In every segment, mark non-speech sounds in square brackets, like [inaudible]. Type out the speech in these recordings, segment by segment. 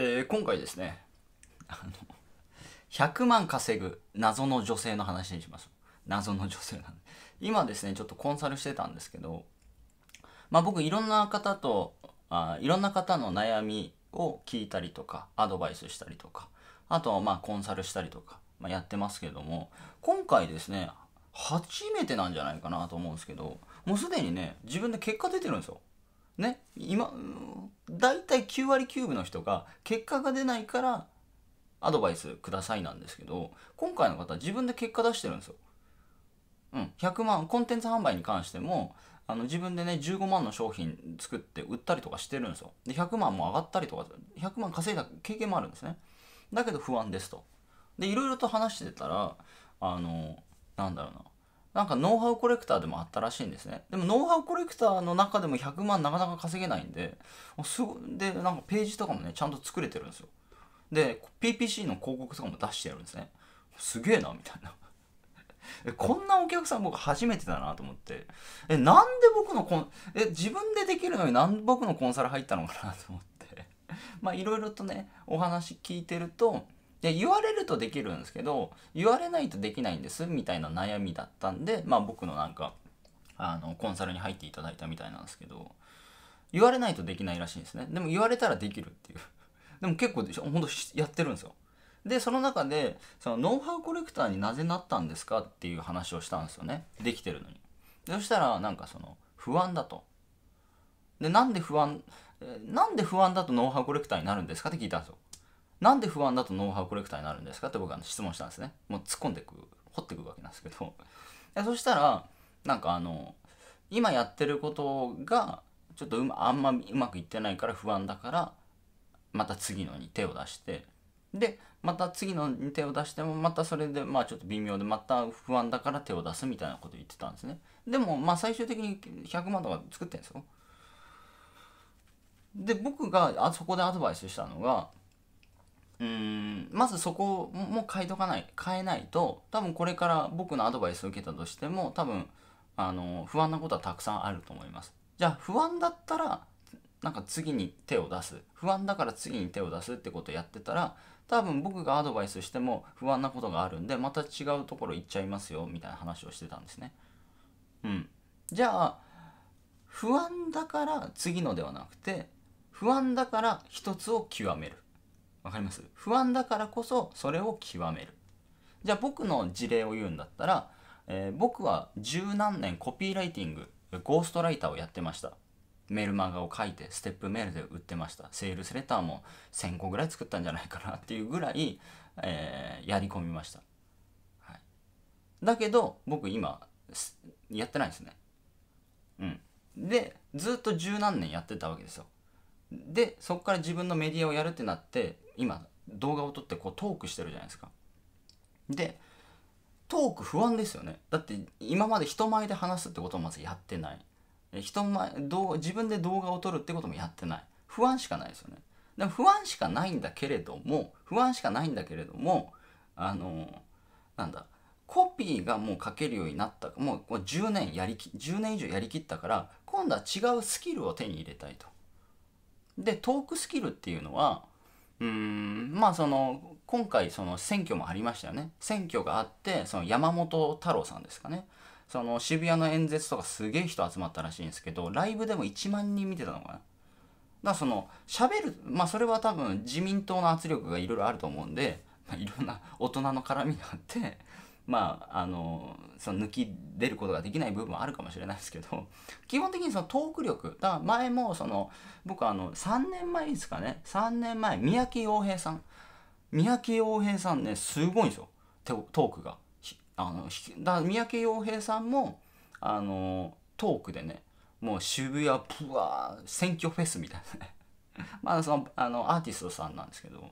えー、今回ですねあの100万稼ぐ謎の女性の話にします。謎の女性なんで今ですねちょっとコンサルしてたんですけどまあ僕いろんな方とあいろんな方の悩みを聞いたりとかアドバイスしたりとかあとはまあコンサルしたりとか、まあ、やってますけども今回ですね初めてなんじゃないかなと思うんですけどもうすでにね自分で結果出てるんですよね今大体9割9分の人が結果が出ないからアドバイスくださいなんですけど今回の方は自分で結果出してるんですよ。うん、100万コンテンツ販売に関してもあの自分でね15万の商品作って売ったりとかしてるんですよで100万も上がったりとか100万稼いだ経験もあるんですねだけど不安ですとでいろいろと話してたらあのなんだろうななんかノウハウコレクターでもあったらしいんですね。でもノウハウコレクターの中でも100万なかなか稼げないんで、すごで、なんかページとかもね、ちゃんと作れてるんですよ。で、PPC の広告とかも出してやるんですね。すげえな、みたいな。[laughs] こんなお客さん僕初めてだなと思って。え、なんで僕のコン、え、自分でできるのになんで僕のコンサル入ったのかなと思って。[laughs] まあいろいろとね、お話聞いてると、で、言われるとできるんですけど、言われないとできないんです、みたいな悩みだったんで、まあ僕のなんか、あの、コンサルに入っていただいたみたいなんですけど、言われないとできないらしいんですね。でも言われたらできるっていう。[laughs] でも結構、ほんとやってるんですよ。で、その中で、そのノウハウコレクターになぜなったんですかっていう話をしたんですよね。できてるのに。そしたら、なんかその、不安だと。で、なんで不安、なんで不安だとノウハウコレクターになるんですかって聞いたんですよ。なんで不安だとノウハウコレクターになるんですかって僕は質問したんですね。もう突っ込んでく、掘ってくわけなんですけど。[laughs] そしたら、なんかあの、今やってることが、ちょっとう、ま、あんまうまくいってないから不安だから、また次のに手を出して、で、また次のに手を出しても、またそれで、まあちょっと微妙で、また不安だから手を出すみたいなこと言ってたんですね。でも、まあ最終的に100万とか作ってるんですよ。で、僕があそこでアドバイスしたのが、うんまずそこも変えとかない変えないと多分これから僕のアドバイスを受けたとしても多分あの不安なことはたくさんあると思いますじゃあ不安だったらなんか次に手を出す不安だから次に手を出すってことをやってたら多分僕がアドバイスしても不安なことがあるんでまた違うところ行っちゃいますよみたいな話をしてたんですねうんじゃあ不安だから次のではなくて不安だから一つを極めるわかります不安だからこそそれを極める。じゃあ僕の事例を言うんだったら、えー、僕は十何年コピーライティング、ゴーストライターをやってました。メルマガを書いてステップメールで売ってましたセールスレターも1000個ぐらい作ったんじゃないかなっていうぐらい、えー、やり込みました、はい、だけど僕今やってないですねうんでずっと十何年やってたわけですよでそこから自分のメディアをやるってなって今動画を撮ってこうトークしてるじゃないですか。でトーク不安ですよねだって今まで人前で話すってこともまずやってない人前動自分で動画を撮るってこともやってない不安しかないですよねでも不安しかないんだけれども不安しかないんだけれどもあのなんだコピーがもう書けるようになったもう10年やりき10年以上やりきったから今度は違うスキルを手に入れたいとでトークスキルっていうのはうんまあその今回その選挙もありましたよね選挙があってその山本太郎さんですかねその渋谷の演説とかすげえ人集まったらしいんですけどライブでも1万人見てたのかなだからその喋るまあそれは多分自民党の圧力がいろいろあると思うんで、まいろんな大人の絡みがあってまあ、あのその抜き出ることができない部分はあるかもしれないですけど [laughs] 基本的にそのトーク力だから前もその僕あの3年前ですかね3年前三宅洋平さん三宅洋平さんねすごいんですよトークが。あのだ三宅洋平さんもあのトークでねもう渋谷ワー、選挙フェスみたいなね [laughs] まあそのあのアーティストさんなんですけど。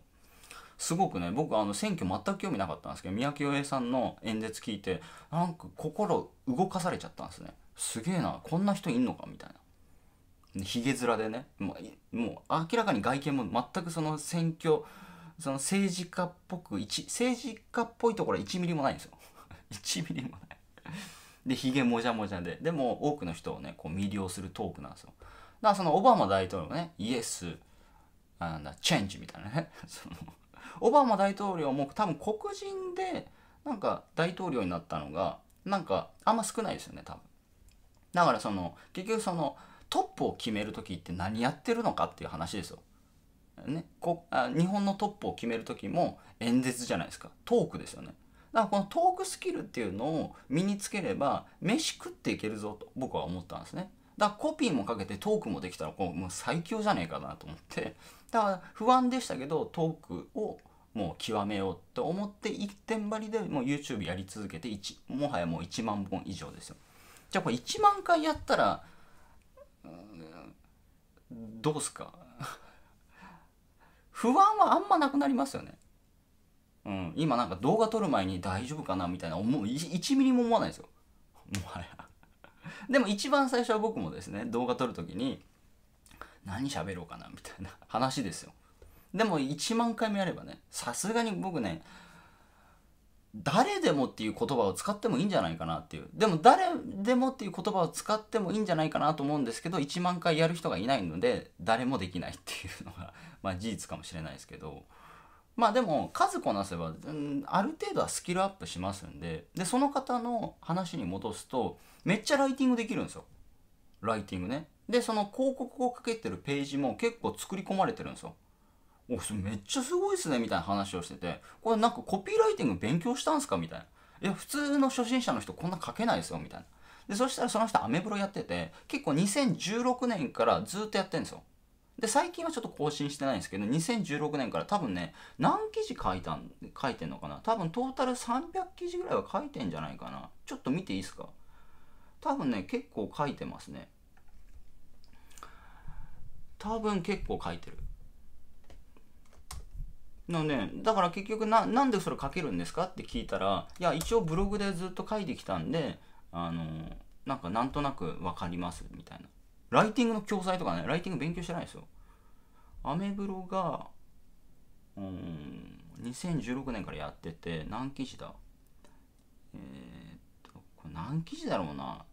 すごくね僕あの選挙全く興味なかったんですけど三宅洋平さんの演説聞いてなんか心動かされちゃったんですねすげえなこんな人いんのかみたいな。ひげ面でねもうもう明らかに外見も全くその選挙その政治家っぽく政治家っぽいところは1ミリもないんですよ1 [laughs] ミリもないでひげもじゃもじゃででも多くの人をねこう魅了するトークなんですよだからそのオバマ大統領もねイエスあなんだチェンジみたいなね [laughs] そのオバマ大統領も多分黒人でなんか大統領になったのがなんかあんま少ないですよね多分。だからその結局そのトップを決める時って何やってるのかっていう話ですよ。ね、こあ日本のトップを決める時も演説じゃないですかトークですよね。だからこのトークスキルっていうのを身につければ飯食っていけるぞと僕は思ったんですね。だからコピーもかけてトークもできたらこうもう最強じゃねえかなと思ってだから不安でしたけどトークをもう極めようと思って一点張りでもう YouTube やり続けてもはやもう1万本以上ですよじゃあこれ1万回やったら、うどうすか [laughs] 不安はあんまなくなりますよねうん今なんか動画撮る前に大丈夫かなみたいな思う1ミリも思わないですよもはやでも一番最初は僕もですね動画撮る時に何喋ろうかなみたいな話ですよでも1万回もやればねさすがに僕ね誰でもっていう言葉を使ってもいいんじゃないかなっていうでも誰でもっていう言葉を使ってもいいんじゃないかなと思うんですけど1万回やる人がいないので誰もできないっていうのがまあ事実かもしれないですけどまあでも数こなせば、うん、ある程度はスキルアップしますんででその方の話に戻すとめっちゃライティングできるんですよライティングねでその広告をかけてるページも結構作り込まれてるんですよおそれめっちゃすごいっすねみたいな話をしててこれなんかコピーライティング勉強したんすかみたいないや普通の初心者の人こんな書けないですよみたいなでそしたらその人アメブロやってて結構2016年からずっとやってるんですよで、最近はちょっと更新してないんですけど、2016年から多分ね、何記事書いたん、書いてんのかな多分トータル300記事ぐらいは書いてんじゃないかな。ちょっと見ていいですか多分ね、結構書いてますね。多分結構書いてる。のね、だから結局な、なんでそれ書けるんですかって聞いたら、いや、一応ブログでずっと書いてきたんで、あの、なんかなんとなくわかります、みたいな。ライティングの教材とかね、ライティング勉強してないですよ。アメブロが、うん、2016年からやってて、何記事だえー、っと、これ何記事だろうな。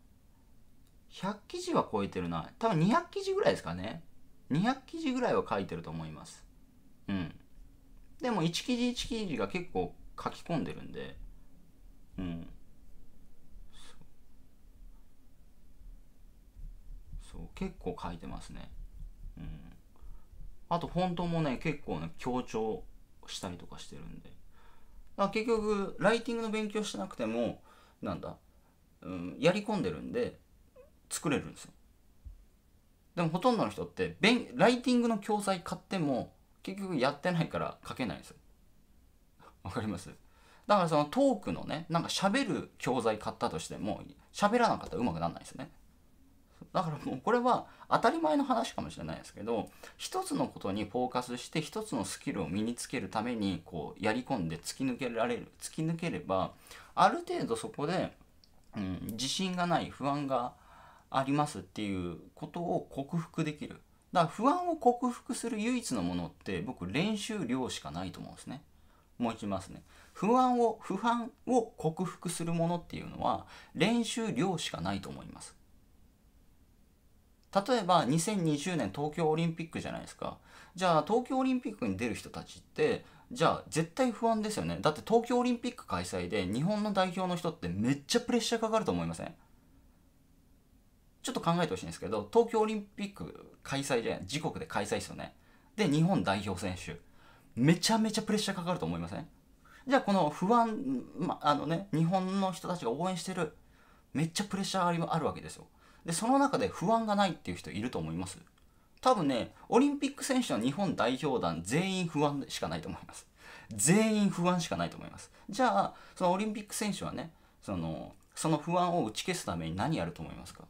100記事は超えてるな。多分200記事ぐらいですかね。200記事ぐらいは書いてると思います。うん。でも1記事1記事が結構書き込んでるんで、うん。そう結構書いてますねうんあとフォントもね結構ね強調したりとかしてるんで結局ライティングの勉強してなくてもなんだ、うん、やり込んでるんで作れるんですよでもほとんどの人ってライティングの教材買っても結局やってないから書けないんですよわかりますだからそのトークのねなんか喋る教材買ったとしても喋らなかったらうまくならないですよねだからもうこれは当たり前の話かもしれないですけど一つのことにフォーカスして一つのスキルを身につけるためにこうやり込んで突き抜けられる突き抜ければある程度そこで、うん、自信がない不安がありますっていうことを克服できるだから不安を克服する唯一のものって僕練習量しかないと思うんですね。もう一ますね。不安を、不安を克服するものっていうのは練習量しかないと思います。例えば2020年東京オリンピックじゃないですかじゃあ東京オリンピックに出る人たちってじゃあ絶対不安ですよねだって東京オリンピック開催で日本の代表の人ってめっちゃプレッシャーかかると思いませんちょっと考えてほしいんですけど東京オリンピック開催じゃない自国で開催ですよねで日本代表選手めちゃめちゃプレッシャーかかると思いませんじゃあこの不安、まあのね日本の人たちが応援してるめっちゃプレッシャーあるわけですよでその中で不安がないっていう人いると思います多分ねオリンピック選手の日本代表団全員不安しかないと思います全員不安しかないと思いますじゃあそのオリンピック選手はねそのその不安を打ち消すために何やると思いますか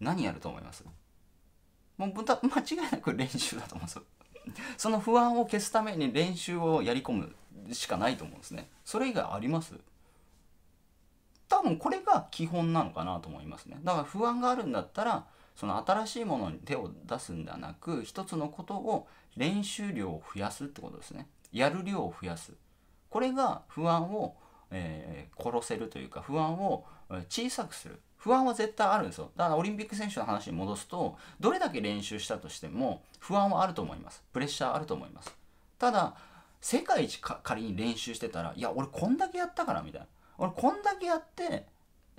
何やると思いますもう間違いなく練習だと思うんですよその不安を消すために練習をやり込むしかないと思うんですねそれ以外あります多分これが基本なのかなと思いますねだから不安があるんだったらその新しいものに手を出すんではなく一つのことを練習量を増やすってことですねやる量を増やすこれが不安を、えー、殺せるというか不安を小さくする不安は絶対あるんですよだからオリンピック選手の話に戻すとどれだけ練習したとしても不安はあると思いますプレッシャーあると思いますただ世界一仮に練習してたらいや俺こんだけやったからみたいな俺こんだけやって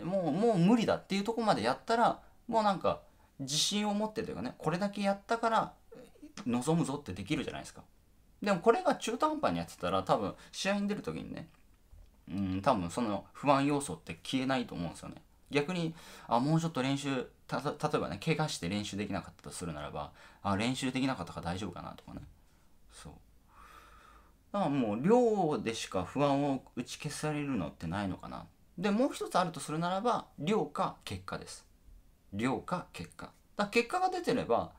もうもう無理だっていうとこまでやったらもうなんか自信を持ってというかねこれだけやったから望むぞってできるじゃないですかでもこれが中途半端にやってたら多分試合に出る時にねうん多分その不安要素って消えないと思うんですよね逆にあもうちょっと練習例えばね怪我して練習できなかったとするならばあ練習できなかったから大丈夫かなとかねそうあもう量でしか不安を打ち消されるのってないのかなでもう一つあるとするならば量か結果です量か結果だ結果が出てれば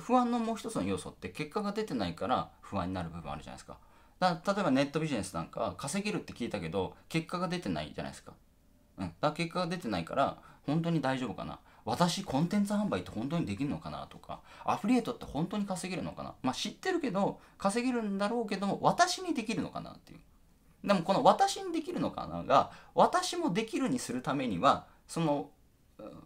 不安のもう一つの要素って結果が出てないから不安になる部分あるじゃないですかだ例えばネットビジネスなんか稼げるって聞いたけど結果が出てないじゃないですか,、うん、だ結果が出てないから本当に大丈夫かな私コンテンツ販売って本当にできるのかなとか、アフリエイトって本当に稼げるのかなまあ知ってるけど、稼げるんだろうけども、私にできるのかなっていう。でもこの私にできるのかなが、私もできるにするためには、その、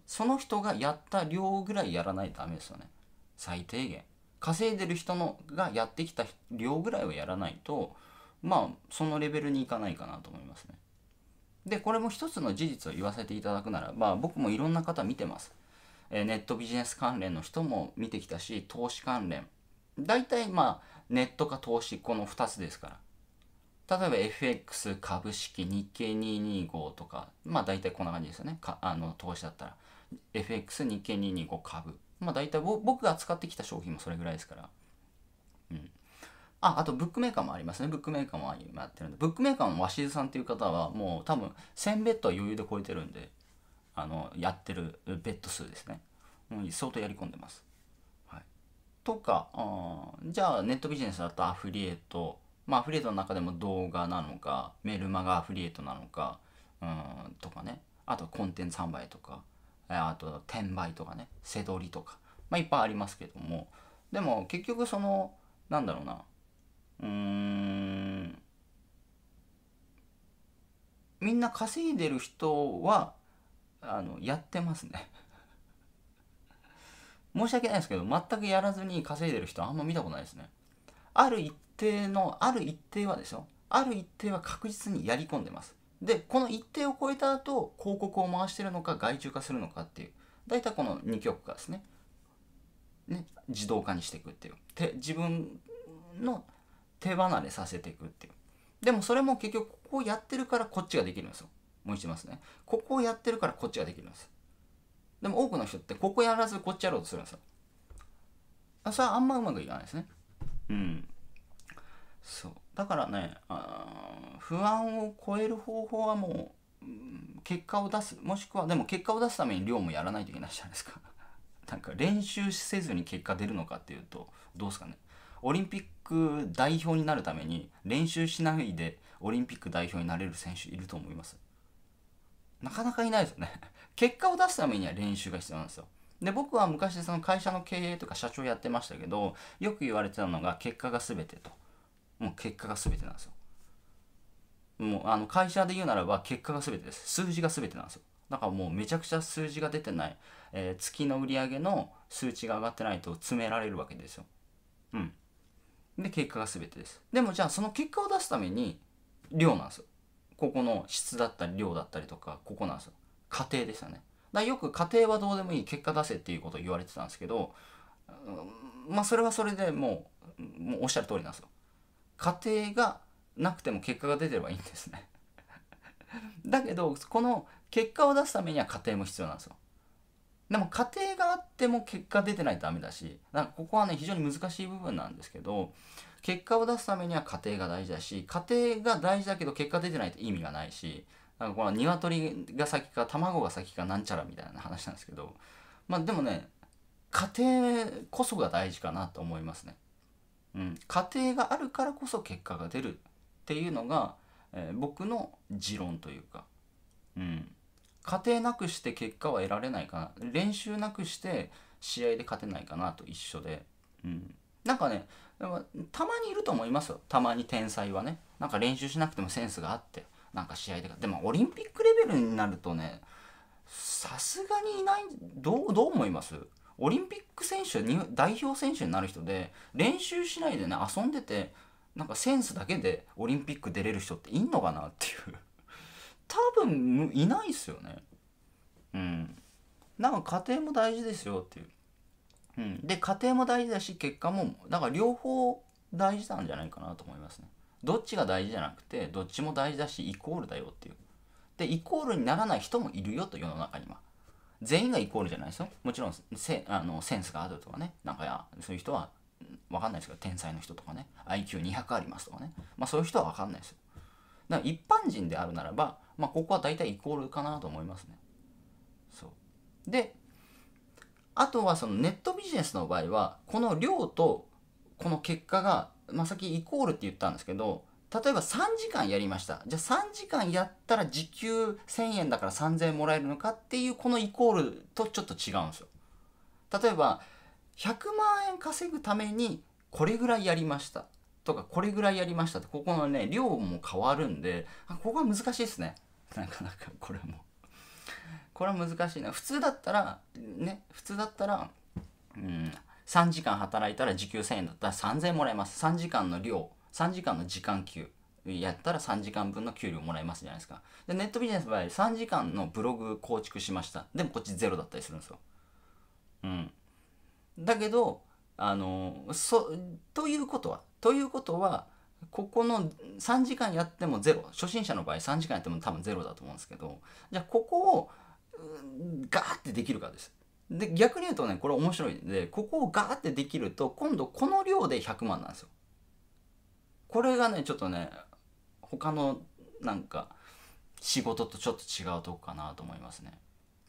その人がやった量ぐらいやらないとダメですよね。最低限。稼いでる人のがやってきた量ぐらいはやらないと、まあ、そのレベルにいかないかなと思いますね。でこれも一つの事実を言わせていただくならば僕もいろんな方見てます、えー、ネットビジネス関連の人も見てきたし投資関連大体まあネットか投資この2つですから例えば FX 株式日経225とかまあ大体こんな感じですよねかあの投資だったら FX 日経225株まあ大体僕が使ってきた商品もそれぐらいですからあ、あとブックメーカーもありますね。ブックメーカーも今やってるんで。ブックメーカーも鷲津さんっていう方は、もう多分1000ベッドは余裕で超えてるんで、あの、やってるベッド数ですね。うん、相当やり込んでます。はい。とか、あじゃあネットビジネスだとアフリエイト、まあアフリエイトの中でも動画なのか、メルマガアフリエイトなのか、うん、とかね。あとコンテンツ販売とか、あと転売とかね、背取りとか、まあいっぱいありますけども、でも結局その、なんだろうな、うーんみんな稼いでる人はあのやってますね [laughs] 申し訳ないですけど全くやらずに稼いでる人あんま見たことないですねある一定のある一定はですよある一定は確実にやり込んでますでこの一定を超えた後広告を回してるのか外注化するのかっていう大体この2極化ですねね自動化にしていくっていうて自分の手離れさせていくっていう。でもそれも結局ここをやってるからこっちができるんですよ。もう一度ますね。ここをやってるからこっちができるんです。でも多くの人ってここやらずこっちやろうとするんですよ。それはあんまうまくいかないですね。うん。そう。だからね、あ不安を超える方法はもう、結果を出す。もしくは、でも結果を出すために量もやらないといけないじゃないですか。[laughs] なんか練習せずに結果出るのかっていうと、どうですかね。オリンピック代表になるために練習しないでオリンピック代表になれる選手いると思いますなかなかいないですよね [laughs] 結果を出すためには練習が必要なんですよで僕は昔その会社の経営とか社長やってましたけどよく言われてたのが結果が全てともう結果が全てなんですよもうあの会社で言うならば結果が全てです数字が全てなんですよだからもうめちゃくちゃ数字が出てない、えー、月の売り上げの数値が上がってないと詰められるわけですようんで結果が全てですでもじゃあその結果を出すために量なんですよここの質だったり量だったりとかここなんですよ過程ですよねだよく過程はどうでもいい結果出せっていうことを言われてたんですけど、うん、まあそれはそれでもうもうおっしゃる通りなんですよ過程がなくても結果が出てればいいんですねだけどこの結果を出すためには過程も必要なんですよでも過程があっても結果出てないとダメだし、だからここはね、非常に難しい部分なんですけど、結果を出すためには過程が大事だし、過程が大事だけど結果出てないと意味がないし、なんかこの鶏が先か卵が先かなんちゃらみたいな話なんですけど、まあでもね、過程こそが大事かなと思いますね。うん、過程があるからこそ結果が出るっていうのが、えー、僕の持論というか、うん、家庭なくして結果は得られないかな練習なくして試合で勝てないかなと一緒で、うん、なんかねたまにいると思いますよたまに天才はねなんか練習しなくてもセンスがあってなんか試合ででもオリンピックレベルになるとねさすがにいないどうどう思いますオリンピック選手代表選手になる人で練習しないでね遊んでてなんかセンスだけでオリンピック出れる人っていんのかなっていう多分いないっすよねうんなんか家庭も大事ですよっていう、うん、で家庭も大事だし結果もだから両方大事なんじゃないかなと思いますねどっちが大事じゃなくてどっちも大事だしイコールだよっていうでイコールにならない人もいるよと世の中には全員がイコールじゃないですよもちろんせあのセンスがあるとかねなんかやそういう人は分かんないですけど天才の人とかね IQ200 ありますとかねまあそういう人は分かんないですよだから一般人であるならばまあ、ここは大体イコールかなと思いますね。そう。で、あとはそのネットビジネスの場合は、この量とこの結果が、まあ、さっきイコールって言ったんですけど、例えば3時間やりました。じゃあ3時間やったら時給1000円だから3000円もらえるのかっていうこのイコールとちょっと違うんですよ。例えば100万円稼ぐためにこれぐらいやりましたとかこれぐらいやりましたってここのね量も変わるんでここは難しいですね。なかなかこれもこれは難しいな普通だったらね普通だったらうん3時間働いたら時給1000円だったら3000円もらえます3時間の量3時間の時間給やったら3時間分の給料もらえますじゃないですかでネットビジネスの場合3時間のブログ構築しましたでもこっちゼロだったりするんですようんだけどあのそということはということはここの3時間やってもゼロ初心者の場合3時間やっても多分ゼロだと思うんですけどじゃあここをガーってできるかです。で逆に言うとねこれ面白いんでここをガーってできると今度この量で100万なんですよ。これがねちょっとね他のなんか仕事とちょっと違うとこかなと思いますね。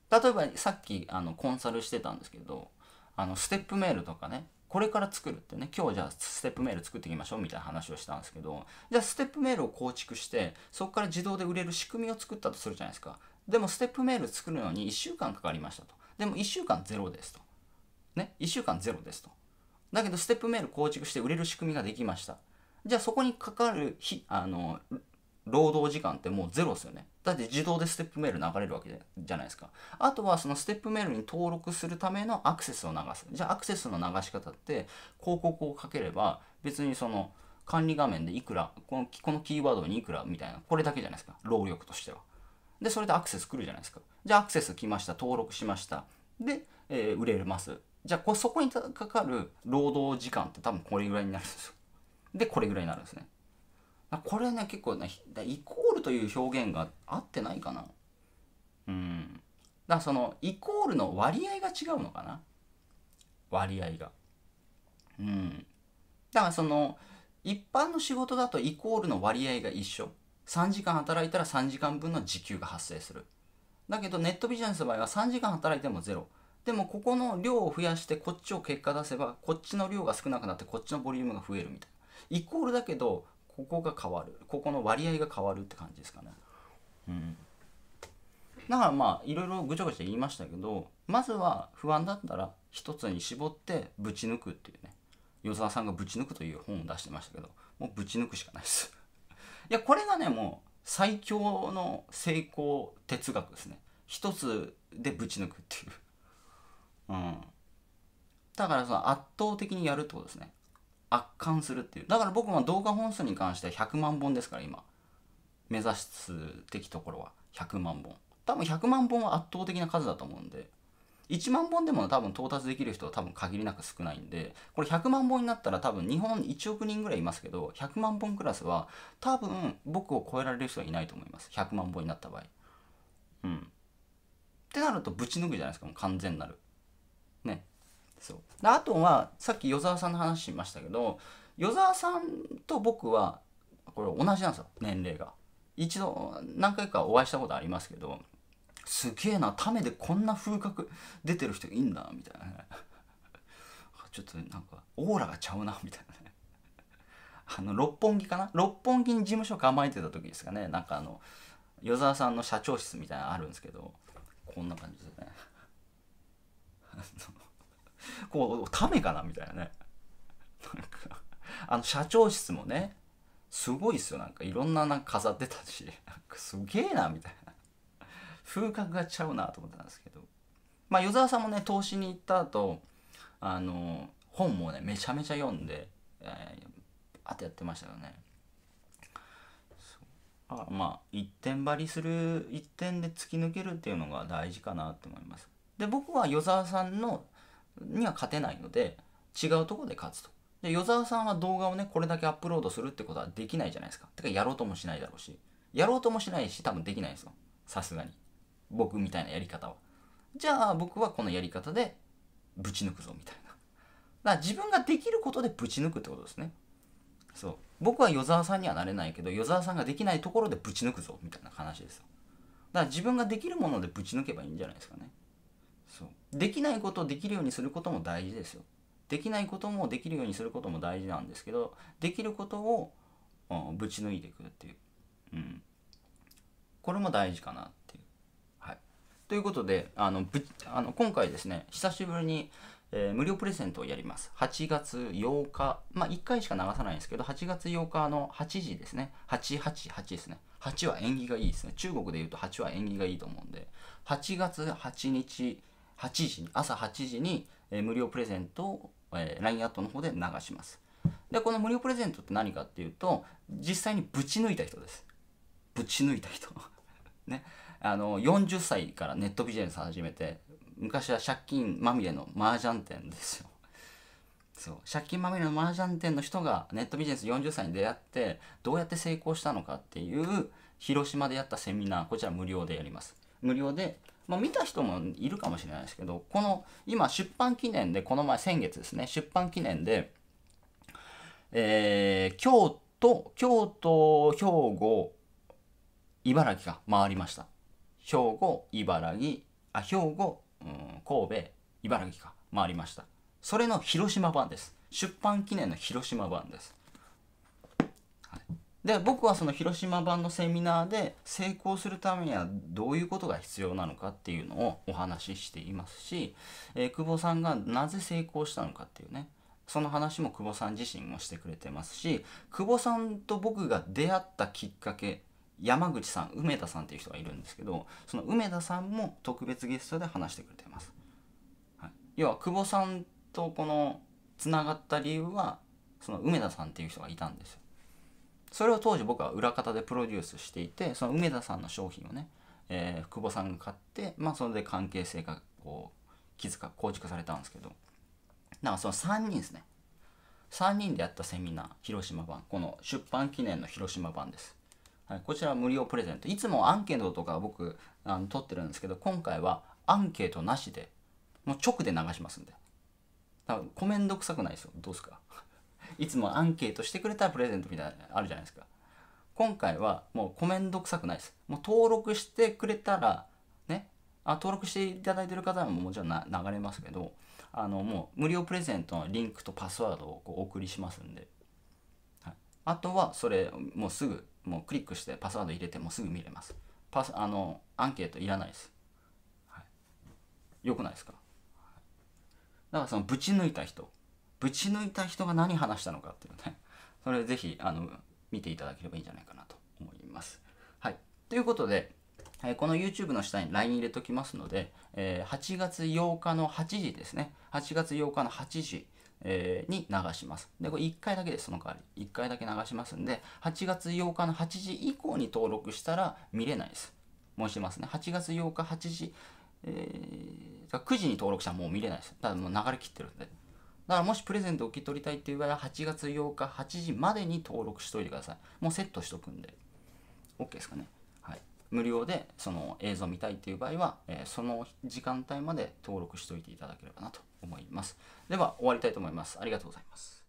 例えばさっきあのコンサルしてたんですけどあのステップメールとかねこれから作るってね、今日じゃあステップメール作っていきましょうみたいな話をしたんですけど、じゃあステップメールを構築して、そこから自動で売れる仕組みを作ったとするじゃないですか。でもステップメール作るのに1週間かかりましたと。でも1週間ゼロですと。ね、1週間ゼロですと。だけどステップメール構築して売れる仕組みができました。じゃあそこにかかる日、あの、労働時間ってもうゼロですよね。だって自動でステップメール流れるわけじゃないですか。あとはそのステップメールに登録するためのアクセスを流す。じゃあアクセスの流し方って広告をかければ別にその管理画面でいくら、このこのキーワードにいくらみたいな、これだけじゃないですか。労力としては。で、それでアクセス来るじゃないですか。じゃあアクセス来ました。登録しました。で、えー、売れます。じゃあこそこにかかる労働時間って多分これぐらいになるんですよ。で、これぐらいになるんですね。これね結構ねイコールという表現が合ってないかなうんだからそのイコールの割合が違うのかな割合がうんだからその一般の仕事だとイコールの割合が一緒3時間働いたら3時間分の時給が発生するだけどネットビジネスの場合は3時間働いてもゼロでもここの量を増やしてこっちを結果出せばこっちの量が少なくなってこっちのボリュームが増えるみたいなイコールだけどここが変わるここの割合が変わるって感じですかね。うん、だからまあいろいろぐちゃぐちゃ言いましたけどまずは不安だったら一つに絞ってぶち抜くっていうね与沢さんが「ぶち抜く」という本を出してましたけどもうぶち抜くしかないです。[laughs] いやこれがねもう最強の成功哲学ですね。一つでぶち抜くっていう。うん。だからその圧倒的にやるってことですね。圧巻するっていうだから僕は動画本数に関しては100万本ですから今目指すべきところは100万本多分100万本は圧倒的な数だと思うんで1万本でも多分到達できる人は多分限りなく少ないんでこれ100万本になったら多分日本1億人ぐらいいますけど100万本クラスは多分僕を超えられる人はいないと思います100万本になった場合うんってなるとぶち抜くじゃないですかもう完全なるねそうあとはさっき与沢さんの話しましたけど与沢さんと僕はこれ同じなんですよ年齢が一度何回かお会いしたことありますけどすげえなためでこんな風格出てる人いいんだみたいな [laughs] ちょっとなんかオーラがちゃうなみたいなね [laughs] あの六本木かな六本木に事務所構えてた時ですかねなんかあの与沢さんの社長室みたいなのあるんですけどこんな感じですね [laughs] こうためかなみたいなねなんかあの社長室もねすごいっすよなんかいろんななんか飾ってたしなんかすげえなみたいな風格がちゃうなと思ったんですけどまあ、与沢さんもね投資に行った後あの本もねめちゃめちゃ読んで、えー、あとやってましたよねあまあ一点張りする一点で突き抜けるっていうのが大事かなって思いますで僕は与沢さんのには勝てないので違うとこで勝つと。で与沢さんは動画をねこれだけアップロードするってことはできないじゃないですか。てかやろうともしないだろうしやろうともしないし多分できないですよさすがに僕みたいなやり方は。じゃあ僕はこのやり方でぶち抜くぞみたいな。だから自分ができることでぶち抜くってことですね。そう僕は与沢さんにはなれないけど与沢さんができないところでぶち抜くぞみたいな話ですよ。だから自分ができるものでぶち抜けばいいんじゃないですかね。そうできないことをできるようにすることも大事ですよ。できないこともできるようにすることも大事なんですけどできることを、うん、ぶち抜いていくっていう、うん、これも大事かなっていう。はい、ということであのぶあの今回ですね久しぶりに、えー、無料プレゼントをやります。8月8日まあ1回しか流さないんですけど8月8日の8時ですね888ですね8は縁起がいいですね中国でいうと8は縁起がいいと思うんで8月8日8時に朝8時に、えー、無料プレゼントを、えー、LINE アットの方で流しますでこの無料プレゼントって何かっていうと実際にぶち抜いた人ですぶち抜いた人 [laughs] ねあの40歳からネットビジネス始めて昔は借金まみれの麻雀店ですよそう借金まみれの麻雀店の人がネットビジネス40歳に出会ってどうやって成功したのかっていう広島でやったセミナーこちら無料でやります無料でま見た人もいるかもしれないですけどこの今出版記念でこの前先月ですね出版記念で、えー、京都京都兵庫茨城が回りました兵庫茨城あ兵庫、うん、神戸茨城が回りましたそれの広島版です出版記念の広島版ですで僕はその広島版のセミナーで成功するためにはどういうことが必要なのかっていうのをお話ししていますし、えー、久保さんがなぜ成功したのかっていうねその話も久保さん自身もしてくれてますし久保さんと僕が出会ったきっかけ山口さん梅田さんっていう人がいるんですけどその梅田さんも特別ゲストで話してくれてます、はい、要は久保さんとこのつながった理由はその梅田さんっていう人がいたんですよそれを当時僕は裏方でプロデュースしていてその梅田さんの商品をね、えー、久保さんが買って、まあ、それで関係性がこう気づか構築されたんですけどだからその3人ですね3人でやったセミナー広島版この出版記念の広島版です、はい、こちら無料プレゼントいつもアンケートとか僕あの取ってるんですけど今回はアンケートなしでもう直で流しますんで多分コメント臭くないですよどうですかいつもアンケートしてくれたプレゼントみたいなあるじゃないですか今回はもうコメント臭くないですもう登録してくれたらねあ登録していただいてる方ももちろんな流れますけどあのもう無料プレゼントのリンクとパスワードをこうお送りしますんで、はい、あとはそれもうすぐもうクリックしてパスワード入れてもすぐ見れますパスあのアンケートいらないです、はい、よくないですかだからそのぶち抜いた人ぶち抜いた人が何話したのかっていうね [laughs] それぜひあの見ていただければいいんじゃないかなと思います。はい、ということで、えー、この YouTube の下に LINE 入れときますので、えー、8月8日の8時ですね8月8日の8時えー、に流します。で、これ1回だけです、その代わり。1回だけ流しますんで、8月8日の8時以降に登録したら見れないです。申しますね。8月8日8時、えー、9時に登録したらもう見れないです。ただもう流れ切ってるんで。だからもしプレゼント受け取りたいっていう場合は8月8日8時までに登録しといてください。もうセットしとくんで。OK ですかね。はい。無料でその映像見たいっていう場合は、えー、その時間帯まで登録しといていただければなと思います。では終わりたいと思います。ありがとうございます。